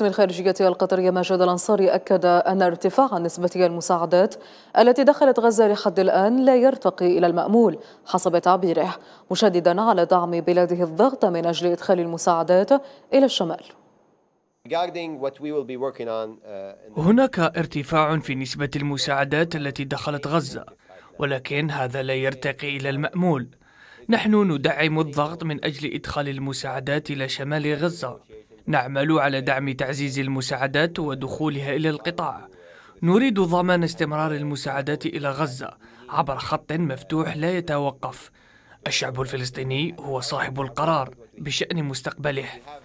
من الخارجية القطرية ماجد الأنصاري أكد أن ارتفاع نسبة المساعدات التي دخلت غزة لحد الآن لا يرتقي إلى المأمول حسب تعبيره مشددا على دعم بلاده الضغط من أجل إدخال المساعدات إلى الشمال uh, هناك ارتفاع في نسبة المساعدات التي دخلت غزة ولكن هذا لا يرتقي إلى المأمول نحن ندعم الضغط من أجل إدخال المساعدات إلى شمال غزة نعمل على دعم تعزيز المساعدات ودخولها إلى القطاع نريد ضمان استمرار المساعدات إلى غزة عبر خط مفتوح لا يتوقف الشعب الفلسطيني هو صاحب القرار بشأن مستقبله